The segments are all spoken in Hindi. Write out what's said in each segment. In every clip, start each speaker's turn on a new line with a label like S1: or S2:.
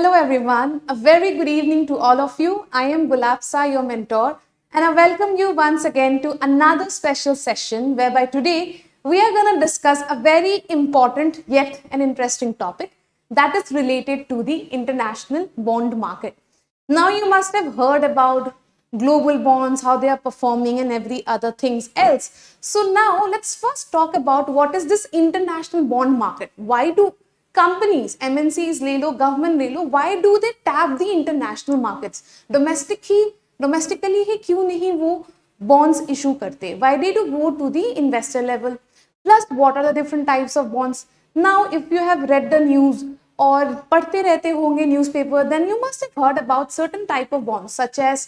S1: Hello everyone, a very good evening to all of you. I am Gulabsa, your mentor, and I welcome you once again to another special session whereby today we are going to discuss a very important yet an interesting topic that is related to the international bond market. Now you must have heard about global bonds, how they are performing and every other things else. So now let's first talk about what is this international bond market. Why do companies एम ले लो गवर्नमेंट ले लो why do they tap the international markets domestic ही डोमेस्टिकली ही क्यों नहीं वो बॉन्ड्स इशू करते why they do go to the investor level plus what are the different types of bonds now if you have read the news और पढ़ते रहते होंगे newspaper then you must have heard about certain type of bonds such as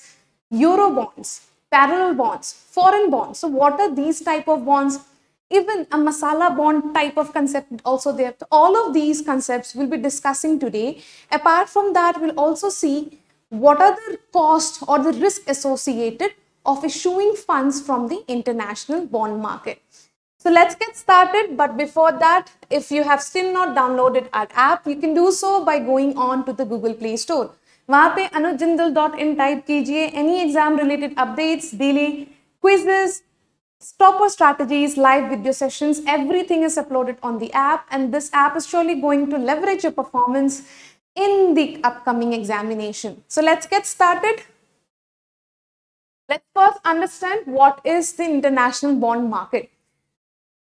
S1: euro bonds parallel bonds foreign bonds so what are these type of bonds even a masala bond type of concept also there. All of these concepts we'll be discussing today. Apart from that, we'll also see what are the cost or the risk associated of issuing funds from the international bond market. So let's get started. But before that, if you have still not downloaded our app, you can do so by going on to the Google Play Store. वहाँ पे अनुज टाइप कीजिए any exam related updates daily quizzes Stopper strategies, live video sessions, everything is uploaded on the app and this app is surely going to leverage your performance in the upcoming examination. So let's get started. Let's first understand what is the international bond market.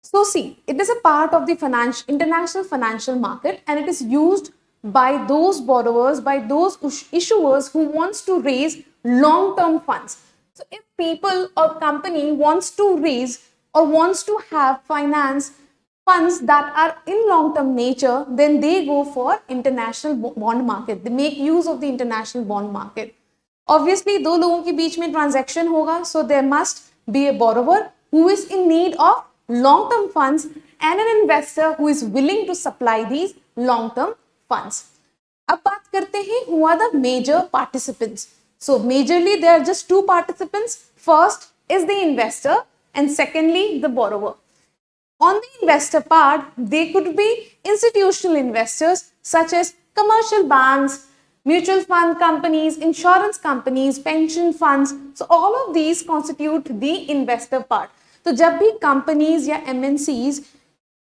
S1: So see, it is a part of the financial, international financial market and it is used by those borrowers, by those issuers who wants to raise long-term funds so if people or company wants to raise or wants to have finance funds that are in long-term nature, then they go for international bond market. They make use of the international bond market. Obviously, two लोगों के बीच में transaction hoga. so there must be a borrower who is in need of long-term funds and an investor who is willing to supply these long-term funds. अब बात करते हैं who are the major participants. So majorly there are just two participants. First is the investor and secondly the borrower. On the investor part, they could be institutional investors such as commercial banks, mutual fund companies, insurance companies, pension funds. So all of these constitute the investor part. So when companies or MNCs, MNCs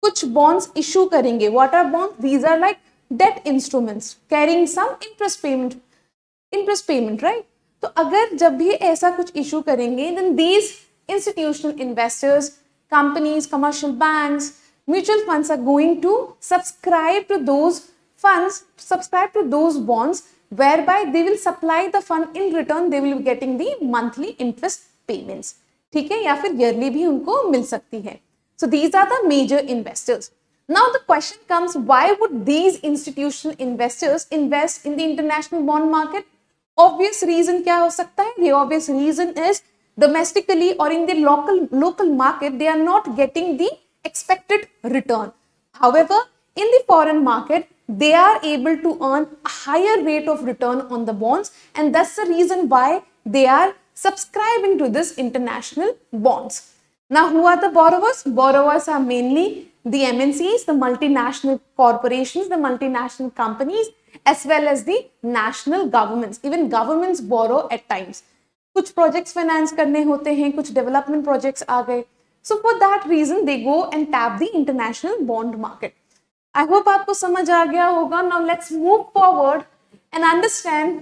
S1: कुछ बॉन्ड्स इशू करेंगे what are bonds these are like debt instruments carrying some interest payment. Interest payment तो अगर जब भी ऐसा कुछ इशू करेंगे then these institutional investors companies commercial banks mutual funds are going to subscribe to those funds subscribe to those bonds where by they will supply the fund in return they will getting the monthly interest payments ठीक है या फिर ईयरली भी उनको मिल सकती है so these are the major investors now the question comes why would these institutional investors invest in the international bond market obvious reason क्या हो सकता the obvious reason is domestically or in the local local market they are not getting the expected return however in the foreign market they are able to earn a higher rate of return on the bonds and that's the reason why they are subscribing to this international bonds now who are the borrowers borrowers are mainly the mncs the multinational corporations the multinational companies as well as the national governments. Even governments borrow at times. kuch projects finance karne hote hain kuch development projects aa gaye So for that reason they go and tap the international bond market. I hope aapko samajh aa gaya hoga Now let's move forward and understand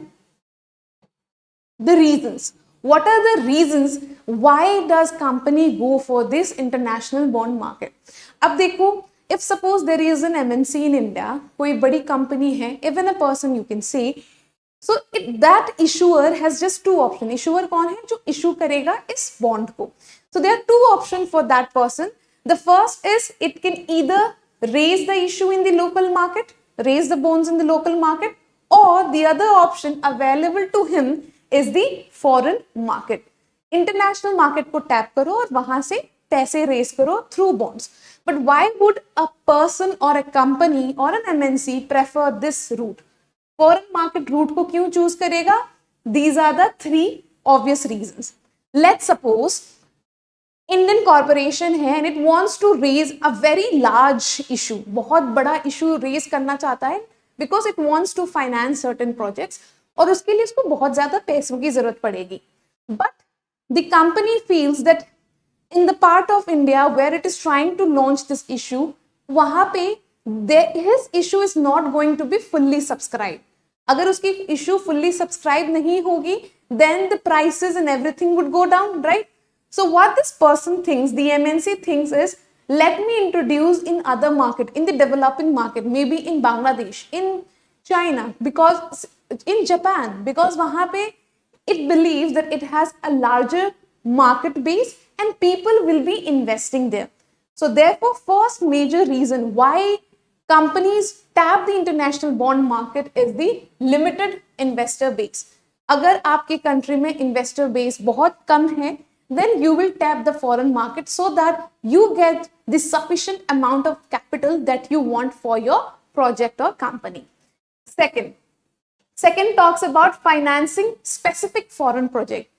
S1: the reasons. What are the reasons why does company go for this international bond market? ab dekho if suppose there is an mnc in India कोई बड़ी कंपनी है even a person you can see so that issuer has just two option issuer कौन है जो इशू करेगा इस बॉन्ड को so they are two option for that person the first is it can either raise the issue in the local market raise the bonds in the local market और the other option available to him is the foreign market international market को टैप करो और वहां से पैसे रेस करो through bonds but why would a person और अ कंपनी और an MNC prefer this route foreign market route को क्यों चूज करेगा these are the three obvious reason let suppose Indian corporation है and it wants to raise a very large issue बहुत बड़ा इशू रेज करना चाहता है because it wants to finance certain projects और उसके लिए उसको बहुत ज्यादा पैसों की जरूरत पड़ेगी but the company feels that in the part of India where it is trying to launch this issue, वहाँ पे his issue is not going to be fully subscribed. अगर उसकी issue fully subscribed नहीं होगी, then the prices and everything would go down, right? So what this person thinks, the MNC thinks is, let me introduce in other market, in the developing market, maybe in Bangladesh, in China, because in Japan, because वहाँ पे it believes that it has a larger market base and people will be investing there. So therefore, first major reason why companies tap the international bond market is the limited investor base. अगर आपके country में investor base बहुत कम then you will tap the foreign market so that you get the sufficient amount of capital that you want for your project or company. Second, second talks about financing specific foreign project.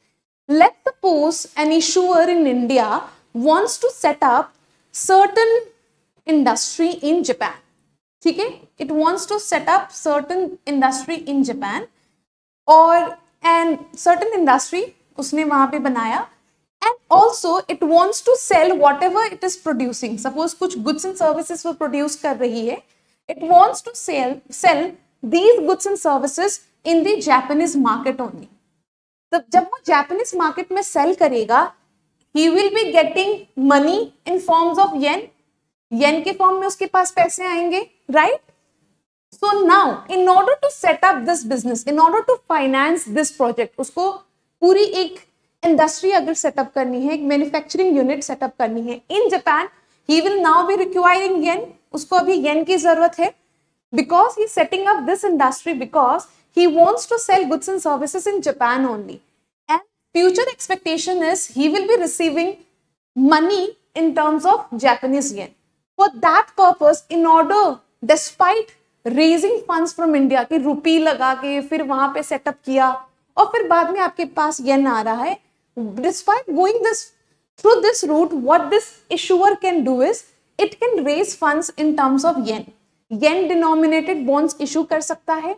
S1: Let's suppose an issuer in India wants to set up certain industry in Japan. Okay? It wants to set up certain industry in Japan or an certain industry उसने वहाँ पे and also it wants to sell whatever it is producing. Suppose कुछ goods and services were produced कर रही It wants to sell sell these goods and services in the Japanese market only. तो जब वो जैपनीज मार्केट में सेल करेगा he will be getting money in forms of yen yen के फॉर्म में उसके पास पैसे आएंगे right so now in order to set up this business in order to finance this project उसको पूरी एक इंडस्ट्री अगर सेटअप करनी है एक मैन्युफैक्चरिंग यूनिट सेटअप करनी है in Japan he will now be requiring yen उसको अभी येन की जरूरत है because he setting up this industry because He wants to sell goods and services in Japan only. And future expectation is he will be receiving money in terms of Japanese yen. For that purpose, in order, despite raising funds from india ki rupee laga ke fir wahan pe set up kiya aur fir baad mein aapke paas yen aa raha hai despite going this through this route what this issuer can do is it can raise funds in terms of yen yen denominated bonds issue kar sakta hai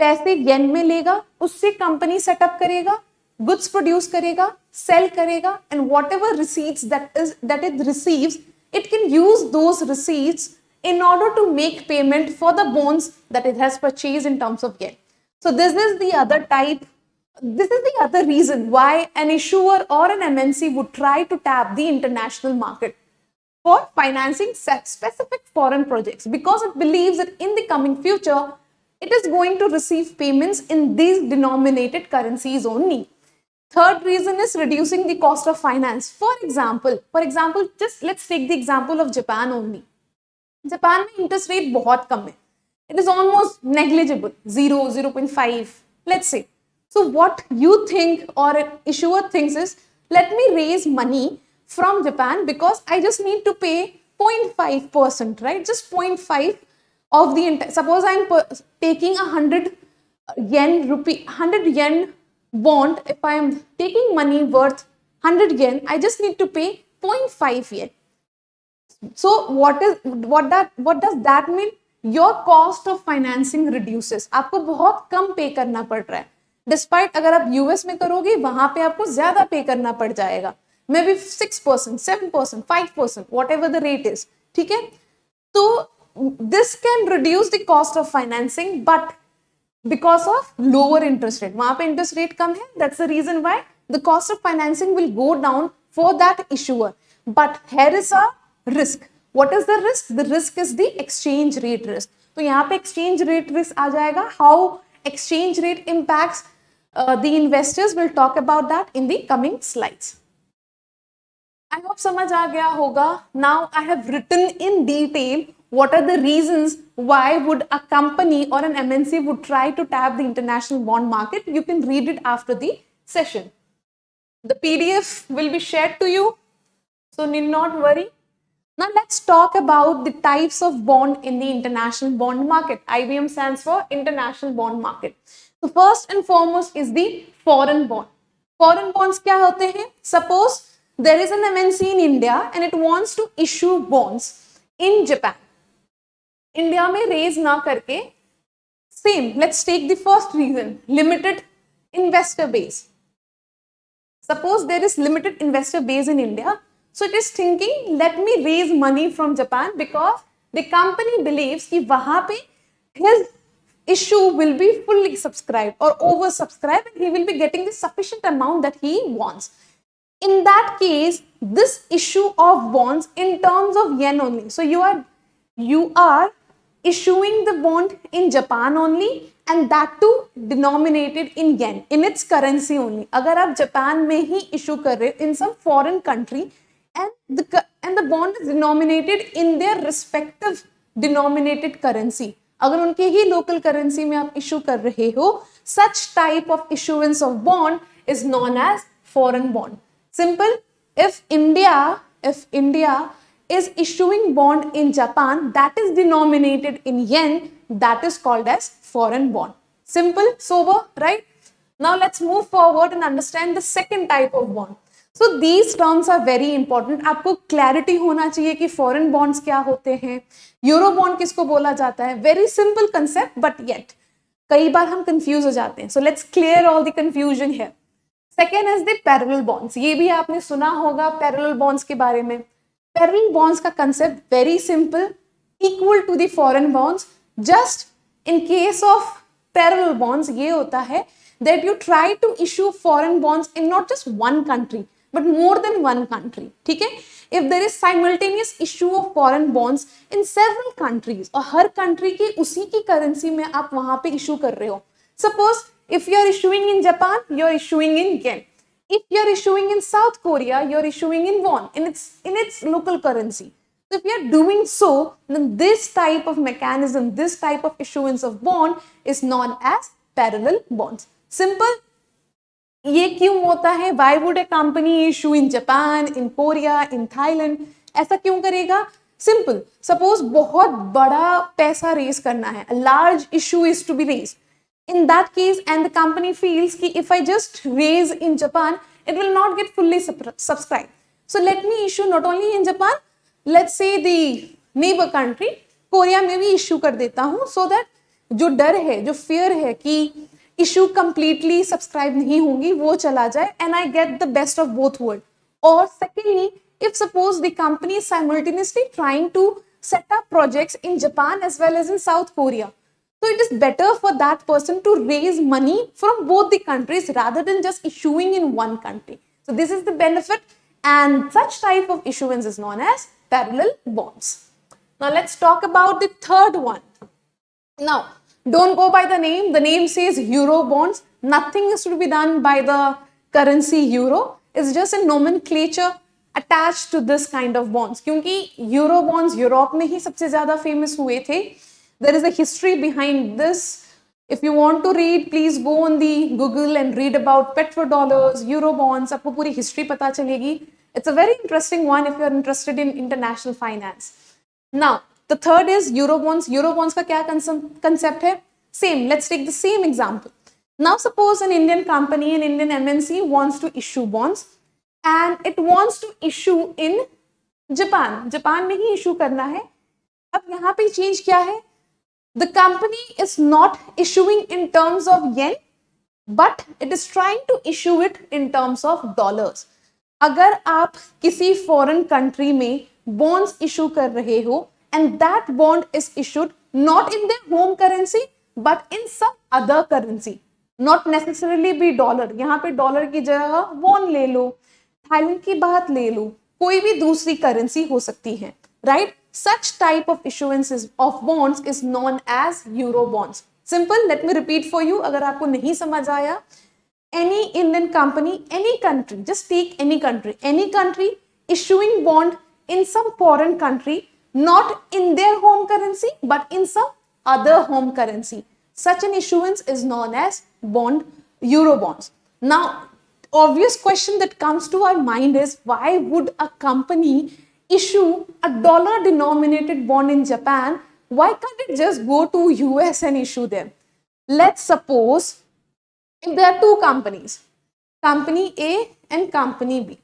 S1: पैसे येन में लेगा उससे कंपनी सेटअप करेगा गुड्स प्रोड्यूस करेगा सेल करेगा and whatever receipts that is that it it can use those receipts in order to make payment for the bonds that it has purchased in terms of yen. So this is the other type, this is the other reason why an issuer or an MNC would try to tap the international market for financing specific foreign projects because it believes that in the coming future, it is going to receive payments in these denominated currencies only. Third reason is reducing the cost of finance. For example, for example, just let's take the example of Japan only. Japan interest rate bahut kam hai. It is almost negligible, Zero let's say. So what you think or an issuer thinks is, let me raise money from Japan because I just need to pay 0.5%, right? Just of the entire suppose i'm taking a hundred yen rupee hundred yen bond if i am taking money worth 100 yen i just need to pay 0.5 yen so what is what that what does that mean your cost of financing reduces aapko bahut kam pay karna pad raha hai despite agar aap us mein karoge wahan pe aapko pay karna pad jayega maybe 6% 7% 5% whatever the rate is theek hai this can reduce the cost of financing but because of lower interest rate वहां interest rate come, है that's the reason why the cost of financing will go down for that issuer but here is a risk what is the risk the risk is the exchange rate risk तो यहाँ exchange rate risk आ जाएगा how exchange rate impacts uh, the investors will talk about that in the coming slides I hope समझ आ now I have written in detail what are the reasons why would a company or an MNC would try to tap the international bond market? You can read it after the session. The PDF will be shared to you, so need not worry. Now let's talk about the types of bond in the international bond market. IBM stands for international bond market. So first and foremost is the foreign bond. Foreign bonds kya hote hain? Suppose there is an MNC in India and it wants to issue bonds in Japan India में रेज ना करके same let's take the first reason limited investor base suppose there is limited investor base in India so it is thinking let me raise money from Japan because the company believes कि वहां पे his issue will be fully subscribe और over subscribe and he will be getting the sufficient amount that he wants in that case this issue of bonds in terms of yen only so you are you are issuing the bond in Japan only and that too denominated in yen in its currency only. अगर आप जापान में ही issue कर रहे in some foreign country and the and the bond is denominated in their respective denominated currency. अगर उनके ही लोकल करेंसी में आप इशू कर रहे हो such type of issuance of bond is known as foreign bond simple if India if India is issuing bond in Japan that is denominated in yen that is called as foreign bond. Simple, sober, right? Now let's move forward and understand the second type of bond. so these terms are very important aapko clarity hona chahiye ki foreign bonds kya hote hain euro bond kisko bola jata hai very simple concept but yet कई बार हम कंफ्यूज हो जाते हैं so let's clear all the confusion है second is the parallel bonds ये भी आपने सुना होगा पैरल बॉन्ड्स के बारे में पेरविंग बॉन्ड्स का concept very simple equal to the foreign bonds just in case of parallel bonds ये होता है that you try to issue foreign bonds in not just one country but more than one country ठीक है if there is simultaneous issue of foreign bonds in several countries और हर कंट्री की उसी की करेंसी में आप वहां पे इशू कर रहे हो suppose if you are issuing in Japan you are issuing in गेन if you are issuing in South Korea, you are issuing in won in its in its local currency. So if you are doing so, then this type of mechanism, this type of issuance of bond is known as parallel bonds. Simple. ye kyun hota hai why would a company issue in japan in korea in thailand aisa kyun karega simple suppose बहुत बड़ा पैसा रेस करना है large issue is to be raised in that case and the company feels ki if I just raise in Japan, it will not get fully subscribed. So let me issue not only in Japan, let's say the neighbor country, Korea में भी इशू कर देता हूँ सो दैट जो डर है जो फियर है कि इशू कंप्लीटली सब्सक्राइब नहीं होंगी वो चला जाए and I get the best of both world और secondly if suppose the company is simultaneously trying to set up projects in Japan as well as in South Korea. So it is better for that person to raise money from both the countries rather than just issuing in one country. So this is the benefit and such type of issuance is known as parallel bonds. Now let's talk about the third one. Now don't go by the name. The name says euro bonds. Nothing is to be done by the currency euro. It's just a nomenclature attached to this kind of bonds. Because euro bonds Europe में ही सबसे ज़्यादा famous हुए there is a history behind this. If you want to read, please go on the Google and read about petrodollars, eurobonds. आपको history पता चलेगी. It's a very interesting one if you are interested in international finance. Now, the third is eurobonds. Eurobonds का क्या concept है? Same. Let's take the same example. Now, suppose an Indian company, an Indian MNC wants to issue bonds and it wants to issue in Japan. Japan में ही issue. करना है अब यहाँ पे the company is not issuing in terms of yen but it is trying to issue it in terms of dollars अगर आप किसी फॉरेन कंट्री में बॉन्ड्स इशू कर रहे हो and that bond is issued not in their home currency but in some other currency not necessarily be dollar यहाँ पे डॉलर की जगह वॉन ले लो थाईलैंड की बात ले लो कोई भी दूसरी करेंसी हो सकती है right right? Such type of issuance of bonds is known as euro bonds. Simple, let me repeat for you अगर आपको नहीं समझ आया any Indian company, any country, just take any country, any country issuing bond in some foreign country, not in their home currency, but in some other home currency. Such an issuance is known as bond, euro bonds. Now, obvious question that comes to our mind is why would a company issue a dollar denominated bond in Japan, why can't it just go to US and issue them? Let's suppose if there are two companies, company A and company B.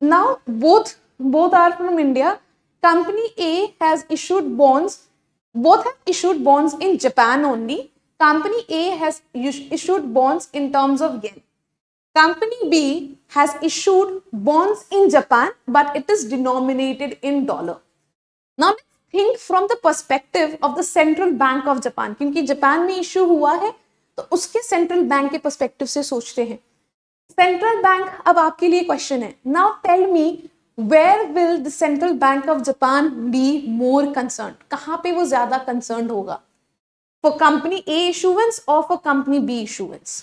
S1: Now both, both are from India. Company A has issued bonds, both have issued bonds in Japan only. Company A has issued bonds in terms of yen. Company B has issued bonds in Japan, but it is denominated in dollar. Now let's think from the perspective of the central bank of Japan, क्योंकि जापान में issue हुआ है तो उसके central bank के perspective से सोचते हैं सेंट्रल बैंक अब आपके लिए क्वेश्चन है now tell me where will the central bank of Japan be more concern कहाँ पे वो ज्यादा concerned होगा फॉर कंपनी ए इशुएंस और for company B issuance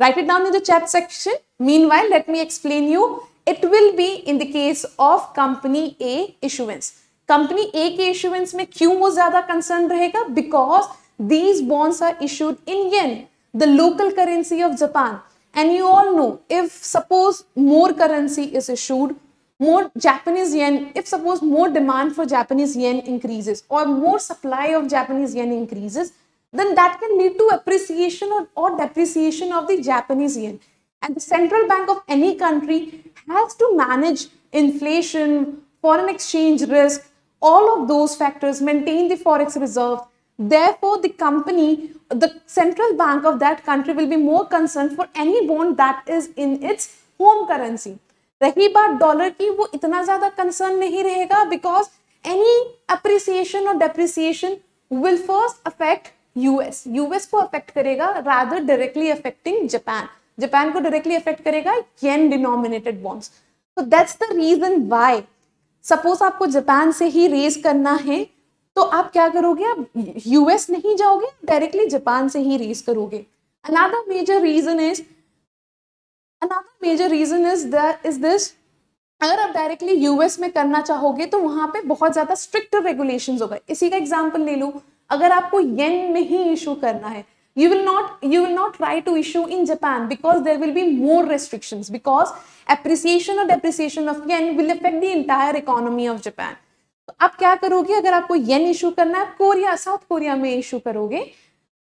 S1: Write it down in the chat section. Meanwhile, let me explain you. It will be in the case of company A issuance. Company A issuance में क्यों वो ज़्यादा concerned Because these bonds are issued in yen, the local currency of Japan. And you all know, if suppose more currency is issued, more Japanese yen, if suppose more demand for Japanese yen increases or more supply of Japanese yen increases, then that can lead to appreciation or, or depreciation of the Japanese yen. And the central bank of any country has to manage inflation, foreign exchange risk, all of those factors, maintain the forex reserve. Therefore, the company, the central bank of that country will be more concerned for any bond that is in its home currency. रही बात डॉलर की वो इतना ज्यादा कंसर्न नहीं रहेगा बिकॉज एनी अप्रिसिएशन और depreciation will first affect US US को अफेक्ट करेगा rather directly affecting Japan Japan को डायरेक्टली अफेक्ट करेगा येन डिनोमिनेटेड बॉन्ड्स तो that's the reason why suppose आपको जापान से ही रेज करना है तो आप क्या करोगे आप यूएस नहीं जाओगे डायरेक्टली जापान से ही रेज करोगे another major reason is another major reason is the is this अगर आप डायरेक्टली यूएस में करना चाहोगे तो वहां पे बहुत ज्यादा स्ट्रिक्ट रेगुलेशंस होगा इसी का एग्जांपल ले लू अगर आपको येन में ही इशू करना है you will not you will not try to issue in Japan because there will be more restriction because appreciation और depreciation of yen will effect the entire economy of Japan तो आप क्या करोगे अगर आपको येन इशू करना है आप कोरिया साउथ कोरिया में इशू करोगे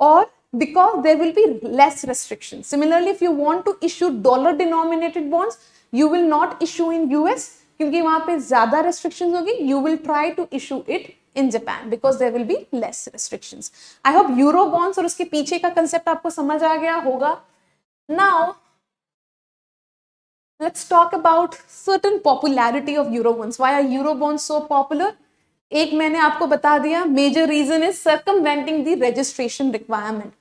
S1: और because there will be less restriction similarly if you want to issue dollar denominated bonds you will not issue in U S क्योंकि वहां पर ज्यादा रेस्ट्रिक्शन होगी you will try to issue it in Japan because there will be less restrictions I hope euro bonds और उसके पीछे का कंसेप्ट आपको समझ आ गया होगा now let's talk about certain popularity of euro bonds why are euro bonds so popular एक मैंने आपको बता दिया major reason is venting the registration requirement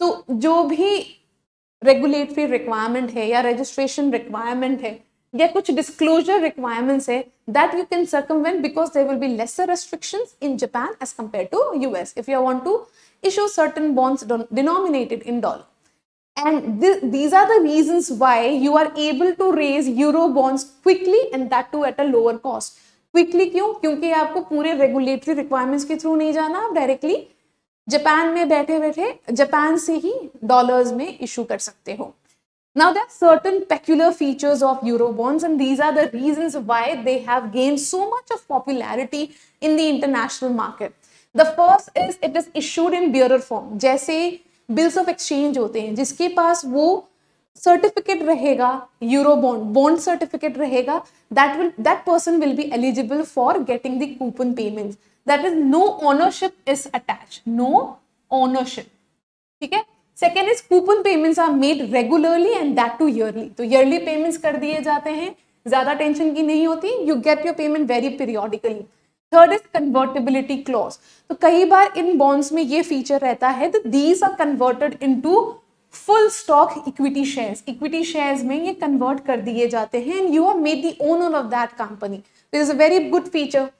S1: तो जो भी रेगुलेटरी रिक्वायरमेंट है या रजिस्ट्रेशन रिक्वायरमेंट है या कुछ डिस्क्लोजर रिक्वायरमेंट्स है that you can circumvent because there will be lesser restriction in Japan as compare to S if you want to issue certain bonds denominated in dollar. And th these are the reasons why you are able to raise euro bonds quickly and that too at a lower cost. Quickly क्यों क्योंकि आपको पूरे रेगुलेटरी रिक्वायरमेंट्स के थ्रू नहीं जाना आप डायरेक्टली जापान में बैठे बैठे जापान से ही डॉलर्स में इशू कर सकते हो Now, there are certain peculiar features of Eurobonds, and these are the reasons why they have gained so much of popularity in the international market. The first is it is issued in bearer form, like bills of exchange, which has wo certificate rahega, Eurobond, bond certificate, rahega, that, will, that person will be eligible for getting the coupon payments. That is, no ownership is attached. No ownership. Okay? Second is coupon payments are made regularly and that too yearly तो ईयरली पेमेंट्स कर दिए जाते हैं ज़्यादा टेंशन की नहीं होती you get your payment very periodically third is convertibility clause तो कई बार इन बॉन्ड्स में ये फीचर रहता है तो these are converted into full stock equity shares equity shares में ये कन्वर्ट कर दिए जाते हैं and you are made the owner of that company is a very good feature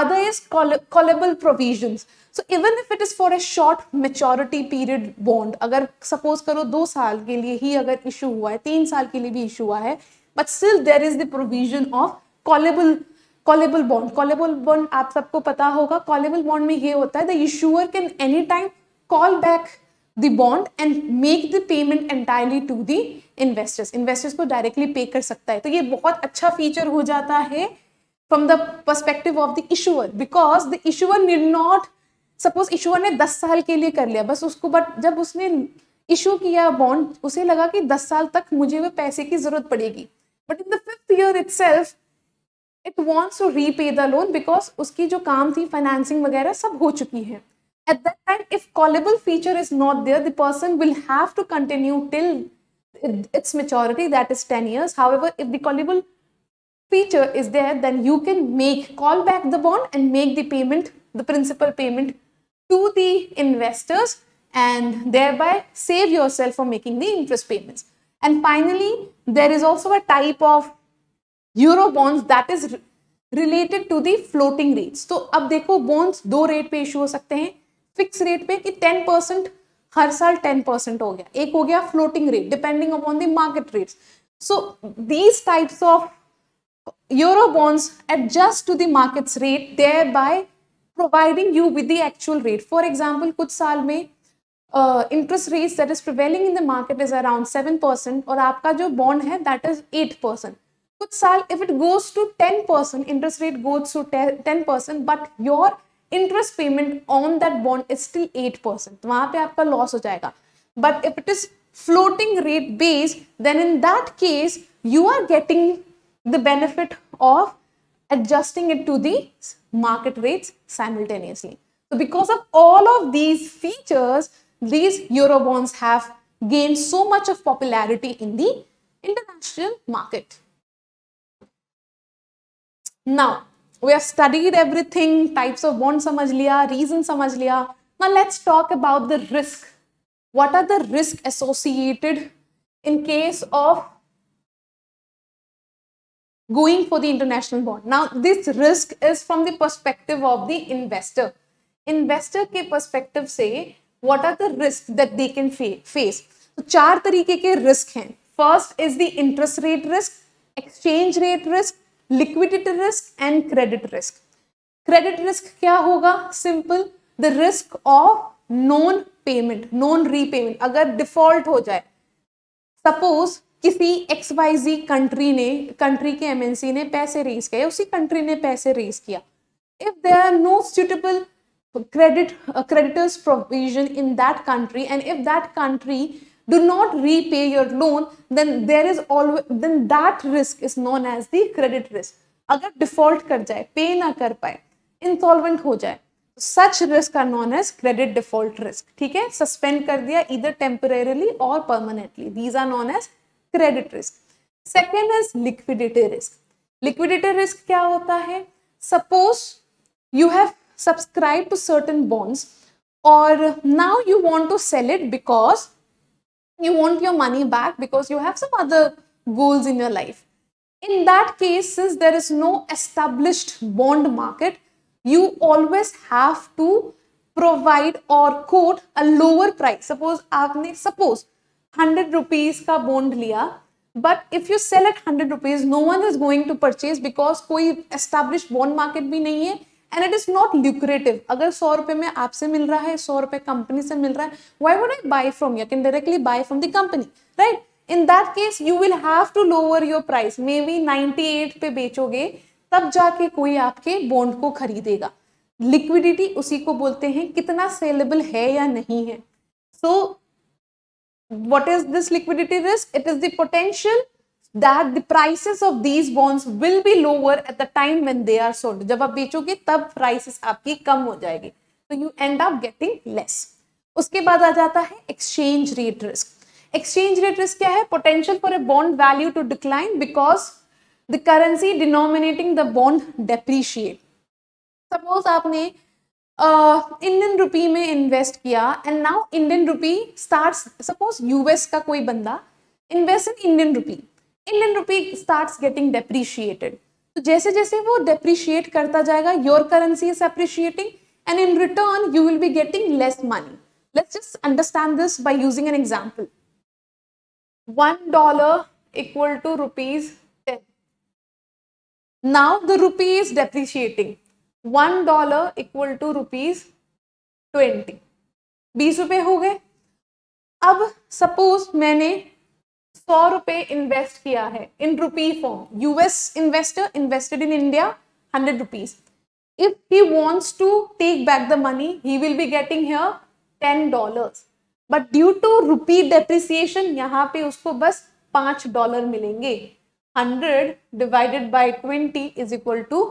S1: other is callable provisions so even if it is for a short maturity period bond अगर सपोज करो दो साल के लिए ही अगर इशू हुआ है तीन साल के लिए भी इशू हुआ है but still there is the provision of callable callable bond callable bond आप सबको पता होगा कॉलेबल बॉन्ड में ये होता है the issuer can any time call back the bond and make the payment entirely to the investors investors को डायरेक्टली पे कर सकता है तो ये बहुत अच्छा फीचर हो जाता है from the perspective of the issuer because the issuer need not suppose issuer ने दस साल के लिए कर लिया बस उसको बट जब उसने इशू किया बॉन्ड उसे लगा कि दस साल तक मुझे वो पैसे की जरूरत पड़ेगी but in the fifth year itself it wants to repay the loan because उसकी जो काम थी फाइनेंसिंग वगैरह सब हो चुकी है at that time if callable feature is not there the person will have to continue till its maturity that is ten years however if the callable feature is there then you can make call back the bond and make the payment the principal payment to the investors and thereby save yourself from making the interest payments. And finally, there is also a type of euro bonds that is related to the floating rates. So, अब bonds दो rate पे issue हो सकते हैं fix rate पे 10 percent हर साल 10 percent हो गया एक हो गया floating rate depending upon the market rates. So these types of euro bonds adjust to the market's rate thereby providing you with the actual rate. For example, कुछ साल में interest rate that is prevailing in the market is around seven percent और आपका जो बॉन्ड है दैट इज एट परसेंट कुछ साल if it goes to ten percent interest rate goes to ten percent but your interest payment on that bond is still eight percent वहां पे आपका लॉस हो जाएगा but if it is floating rate based then in that case you are getting the benefit of adjusting it to the market rates simultaneously. So because of all of these features, these Eurobonds have gained so much of popularity in the international market. Now, we have studied everything, types of bonds, samajh liya, reason samajh liya. Now let's talk about the risk. What are the risk associated in case of going for the international bond. Now, this risk is from the perspective of the investor. Investor ke perspective se what are the risk that they can fa face? so char tarike ke risk hain First is the interest rate risk, exchange rate risk, liquidity risk and credit risk. Credit risk kya hoga Simple, the risk of non payment, non repayment. agar default ho jaye suppose किसी एक्स वाई जी कंट्री ने कंट्री के एमएनसी ने पैसे रेज किए उसी कंट्री ने पैसे रेज किया if there are no suitable credit creditors provision in that country and if that country do not repay your loan then there is is then that risk is known as as the अगर डिफॉल्ट कर जाए पे ना कर पाए इंसॉल्वेंट हो जाए such risk are known as credit default risk ठीक है सस्पेंड कर दिया इधर टेम्परेली और permanently these are known as credit risk second is liquidity risk liquidity risk क्या होता है suppose you have subscribe to certain bonds और now you want to sell it because you want your money back because you have some other goals in your life in that case is there is no establish bond market you always have to provide और quote a lower price suppose आपने सपोज हंड्रेड रुपीज का बॉन्ड लिया but if you cell eight hundred rupees no one is going to purchase because कोई एस्टेब्लिश बॉन्ड मार्केट भी नहीं है and it is not lucrative अगर सौ रुपए में आपसे मिल रहा है सौ रुपए कंपनी से मिल रहा है why would I buy from you can directly buy from the company right in that case you will have to lower your price maybe ninety eight पे बेचोगे तब जाके कोई आपके बॉन्ड को खरीदेगा लिक्विडिटी उसी को बोलते हैं कितना सेलेबल है या नहीं है so so, what is this liquidity risk? It is the potential that the prices of these bonds will be lower at the time when they are sold. jab aap bechoge tab prices aapki kam ho jayegi So you end up getting less. uske baad aa jata hai exchange rate risk. Exchange rate risk kya hai Potential for a bond value to decline because the currency denominating the bond depreciate. Suppose aapne Indian uh, rupee में इन्वेस्ट किया and now Indian rupee start suppose US का कोई बंदा invest in Indian rupee Indian rupee start getting depreciated तो जैसे जैसे वो डेप्रीशिएट करता जाएगा your currency is appreciating and in return you will be getting less money let's just understand this by using an example one dollar equal to rupees now the rupee is depreciating one dollar equal to rupees twenty बीस रुपए हो गए अब सपोज मैंने सौ रुपए इन्वेस्ट किया है in rupee form US investor invested in India hundred rupees if he wants to take back the money he will be getting here ten dollar but due to rupee depreciation यहाँ पे उसको बस पांच डॉलर मिलेंगे hundred divided by twenty is equal to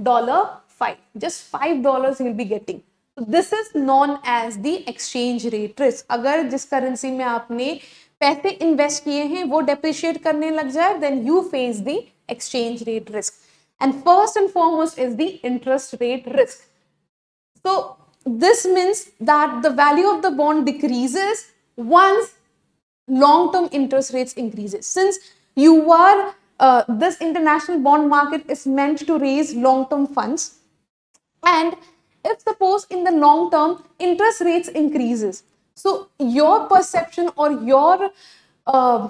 S1: dollar 5 just 5 dollars you will be getting so this is known as the exchange rate risk If जिस currency में आपने पैसे इन्वेस्ट किए हैं वो डेप्रिशिएट करने लग जाए then you face the exchange rate risk and first and foremost is the this means that the value of the bond decreases once long-term interest rates increases since you are uh, this international bond market is meant to raise long-term funds and if suppose in the long term, interest rates increases. So your perception or your, uh,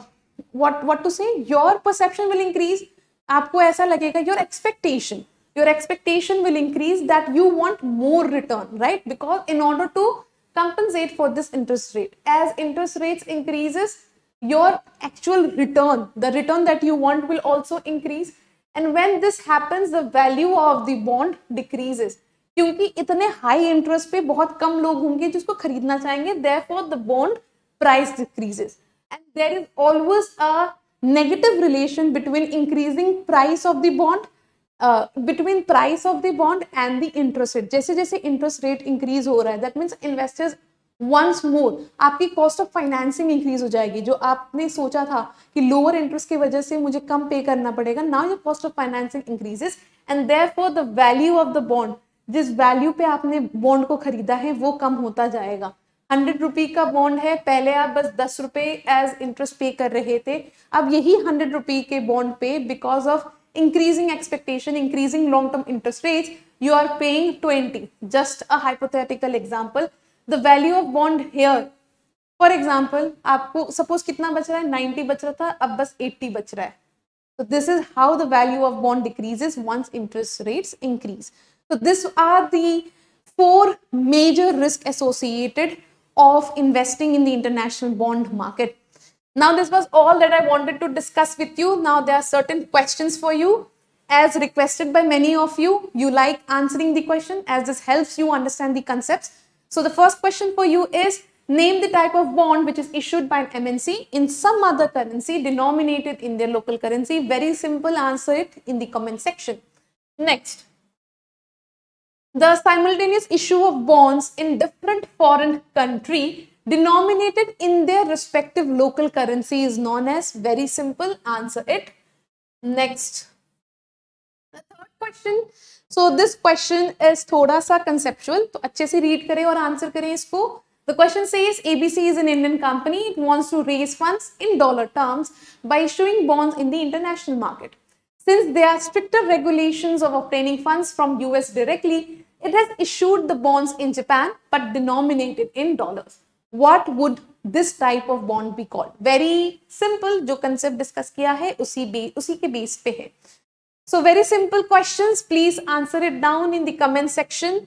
S1: what, what to say, your perception will increase. Aapko aisa lagega, your expectation. Your expectation will increase that you want more return, right? Because in order to compensate for this interest rate. As interest rates increases, your actual return, the return that you want will also increase and when this happens the value of the bond decreases क्योंकि इतने हाई इंटरेस्ट पे बहुत कम लोग होंगे जिसको खरीदना चाहेंगे therefore the bond price decreases and there is always a negative relation between increasing price of the bond between price of the bond and the interest rate जैसे जैसे इंटरेस्ट रेट इंक्रीज हो रहा है that means investors once more आपकी कॉस्ट ऑफ फाइनेंसिंग इंक्रीज हो जाएगी जो आपने सोचा था कि लोअर इंटरेस्ट की वजह से मुझे कम पे करना पड़ेगा now your cost of financing increases and therefore the value of the bond जिस वैल्यू पे आपने बॉन्ड को खरीदा है वो कम होता जाएगा हंड्रेड रुपी का बॉन्ड है पहले आप बस दस रुपए एज इंटरेस्ट पे कर रहे थे अब यही हंड्रेड रुपी के बॉन्ड पे because of increasing expectation increasing long term interest rate you are paying twenty just a hypothetical example The value of bond here, for example, suppose suppose कितना बच रहा है नाइन्टी बच रहा था अब So this is how the value of bond decreases once interest rates increase. So these are the four major risk associated of investing in the international bond market. Now this was all that I wanted to discuss with you. Now there are certain questions for you as requested by many of you. You like answering the question as this helps you understand the concepts. So the first question for you is name the type of bond which is issued by an MNC in some other currency denominated in their local currency. Very simple answer it in the comment section. Next, the simultaneous issue of bonds in different foreign country denominated in their respective local currency is known as very simple answer it. Next, question so this question is थोड़ा सा कंसेप्चुअल तो अच्छे से रीड करें और आंसर करें इसको the question says ABC is an Indian company it wants to raise funds in dollar terms by issuing bonds in the international market since they are stricter regulation of obtaining fund from U S directly it has issued the bonds in Japan but denominated in dollar what would this type of bond be called very simple जो कंसेप्ट डिस्कस किया है उसी बे, उसी के बेस पे है So very simple questions. Please answer it down in the comment section.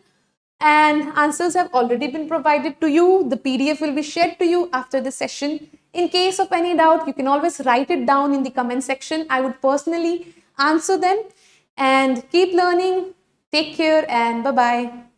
S1: And answers have already been provided to you. The PDF will be shared to you after the session. In case of any doubt, you can always write it down in the comment section. I would personally answer them. And keep learning. Take care and bye-bye.